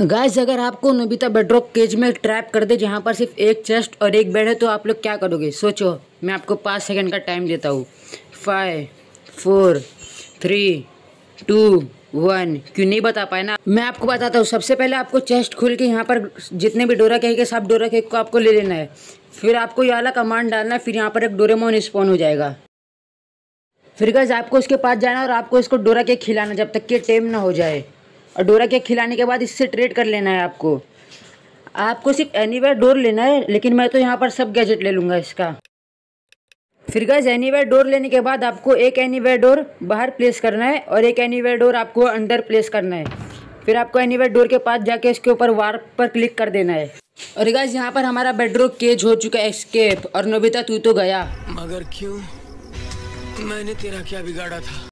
guys अगर आपको Nobita Bedrock cage में ट्रैप कर दे जहाँ पर सिर्फ एक चेस्ट और एक बेड है तो आप लोग क्या करोगे सोचो मैं आपको पाँच सेकंड का टाइम देता हूँ five four three two one क्यों नहीं बता पाए ना मैं आपको बताता हूँ सबसे पहले आपको चेस्ट खोल के यहाँ पर जितने भी डोरा कहेंगे के सब डोरा केक को आपको ले लेना है फिर आपको ये वाला कमांड डालना है फिर यहाँ पर एक डोरेमोन स्पॉन हो जाएगा फिर गैस आपको उसके पास जाना और आपको इसको डोरा केक खिलाना जब तक कि टेम ना हो जाए और डोरा केक खिलाने के बाद इससे ट्रेड कर लेना है आपको आपको सिर्फ एनी डोर लेना है लेकिन मैं तो यहाँ पर सब गैजेट ले लूँगा इसका फिर गैस एनी डोर लेने के बाद आपको एक एनी डोर बाहर प्लेस करना है और एक एनी डोर आपको अंडर प्लेस करना है फिर आपको एनी डोर के पास जाके इसके ऊपर वार पर क्लिक कर देना है और गैस यहाँ पर हमारा बेडरूम केज हो चुका है एस्केप और नोबिता तू तो गया मगर क्यों मैंने तेरा क्या बिगाड़ा था